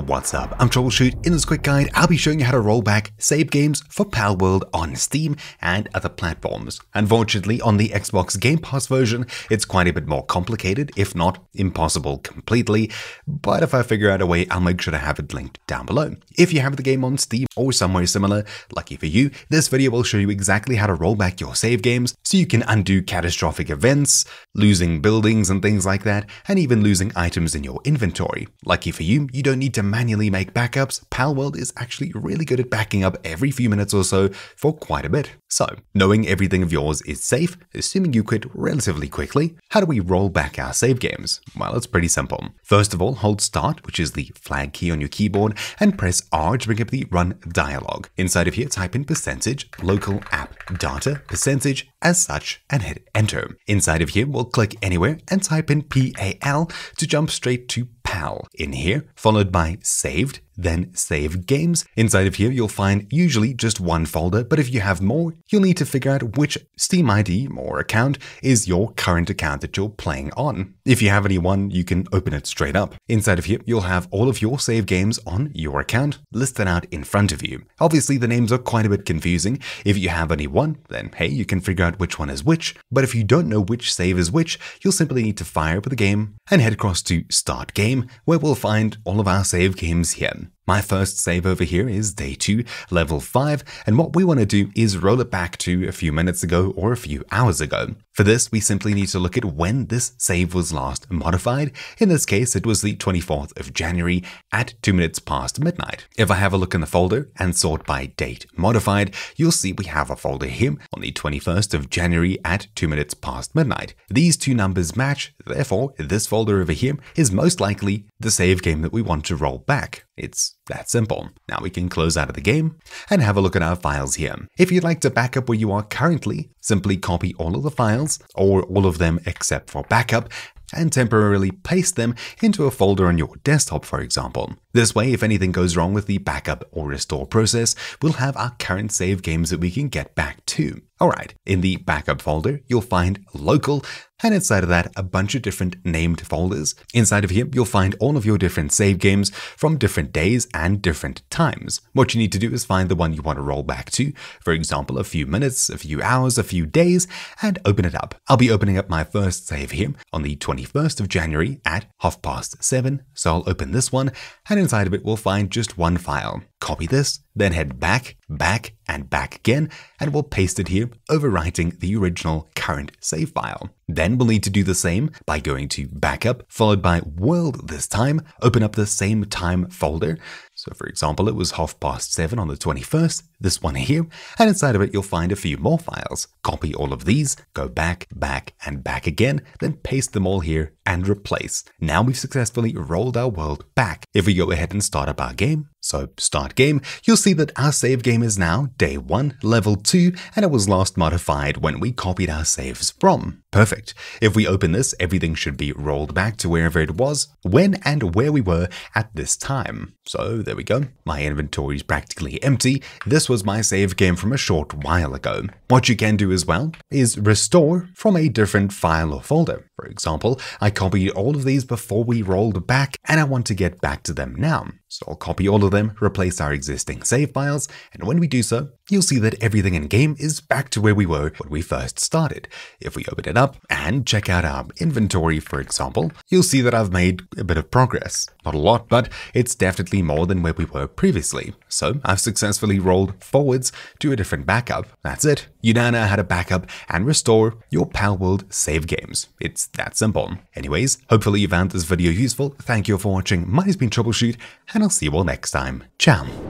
What's up? I'm Troubleshoot. In this quick guide, I'll be showing you how to roll back save games for Pal World on Steam and other platforms. Unfortunately, on the Xbox Game Pass version, it's quite a bit more complicated, if not impossible completely, but if I figure out a way, I'll make sure to have it linked down below. If you have the game on Steam or somewhere similar, lucky for you, this video will show you exactly how to roll back your save games so you can undo catastrophic events, losing buildings and things like that, and even losing items in your inventory. Lucky for you, you don't need to to manually make backups, Palworld is actually really good at backing up every few minutes or so for quite a bit. So, knowing everything of yours is safe, assuming you quit relatively quickly, how do we roll back our save games? Well, it's pretty simple. First of all, hold Start, which is the flag key on your keyboard, and press R to bring up the Run dialog. Inside of here, type in percentage, local app data, percentage, as such, and hit Enter. Inside of here, we'll click anywhere and type in PAL to jump straight to PAL in here, followed by saved, then save games. Inside of here, you'll find usually just one folder, but if you have more, you'll need to figure out which Steam ID or account is your current account that you're playing on. If you have any one, you can open it straight up. Inside of here, you'll have all of your save games on your account listed out in front of you. Obviously, the names are quite a bit confusing. If you have any one, then hey, you can figure out which one is which. But if you don't know which save is which, you'll simply need to fire up the game and head across to Start Game, where we'll find all of our save games here. My first save over here is day 2, level 5, and what we want to do is roll it back to a few minutes ago or a few hours ago. For this, we simply need to look at when this save was last modified. In this case, it was the 24th of January at 2 minutes past midnight. If I have a look in the folder and sort by date modified, you'll see we have a folder here on the 21st of January at 2 minutes past midnight. These two numbers match, therefore this folder over here is most likely the save game that we want to roll back. It's that simple. Now we can close out of the game and have a look at our files here. If you'd like to back up where you are currently, simply copy all of the files, or all of them except for backup, and temporarily paste them into a folder on your desktop, for example. This way, if anything goes wrong with the backup or restore process, we'll have our current save games that we can get back to. Alright, in the backup folder, you'll find local, and inside of that, a bunch of different named folders. Inside of here, you'll find all of your different save games from different days and different times. What you need to do is find the one you want to roll back to, for example, a few minutes, a few hours, a few days, and open it up. I'll be opening up my first save here on the 21st of January at half past 7, so I'll open this one, and inside of it, we'll find just one file. Copy this, then head back, back, and back again, and we'll paste it here, overwriting the original current save file. Then we'll need to do the same by going to Backup, followed by World this time, open up the same time folder, so for example, it was half past seven on the 21st, this one here, and inside of it you'll find a few more files. Copy all of these, go back, back, and back again, then paste them all here and replace. Now we've successfully rolled our world back. If we go ahead and start up our game, so start game, you'll see that our save game is now day 1, level 2, and it was last modified when we copied our saves from. Perfect. If we open this, everything should be rolled back to wherever it was, when and where we were at this time. So there we go. My inventory is practically empty. This was my save game from a short while ago. What you can do as well is restore from a different file or folder. For example, I copied all of these before we rolled back and I want to get back to them now. So I'll copy all of them, replace our existing save files, and when we do so, you'll see that everything in-game is back to where we were when we first started. If we open it up and check out our inventory, for example, you'll see that I've made a bit of progress. Not a lot, but it's definitely more than where we were previously. So I've successfully rolled forwards to a different backup. That's it. You now know how to backup and restore your Pal World save games. It's that simple. Anyways, hopefully you found this video useful. Thank you for watching. Mine has been Troubleshoot, and I'll see you all next time. Ciao.